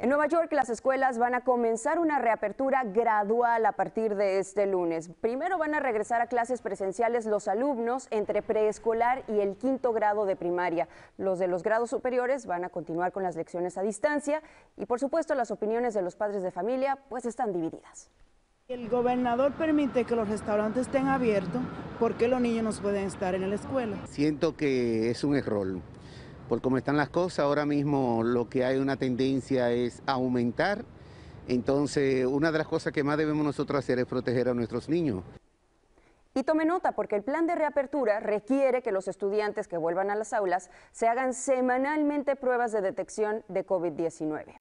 En Nueva York las escuelas van a comenzar una reapertura gradual a partir de este lunes. Primero van a regresar a clases presenciales los alumnos entre preescolar y el quinto grado de primaria. Los de los grados superiores van a continuar con las lecciones a distancia y por supuesto las opiniones de los padres de familia pues están divididas. El gobernador permite que los restaurantes estén abiertos porque los niños no pueden estar en la escuela. Siento que es un error por cómo están las cosas, ahora mismo lo que hay una tendencia es aumentar. Entonces, una de las cosas que más debemos nosotros hacer es proteger a nuestros niños. Y tome nota, porque el plan de reapertura requiere que los estudiantes que vuelvan a las aulas se hagan semanalmente pruebas de detección de COVID-19.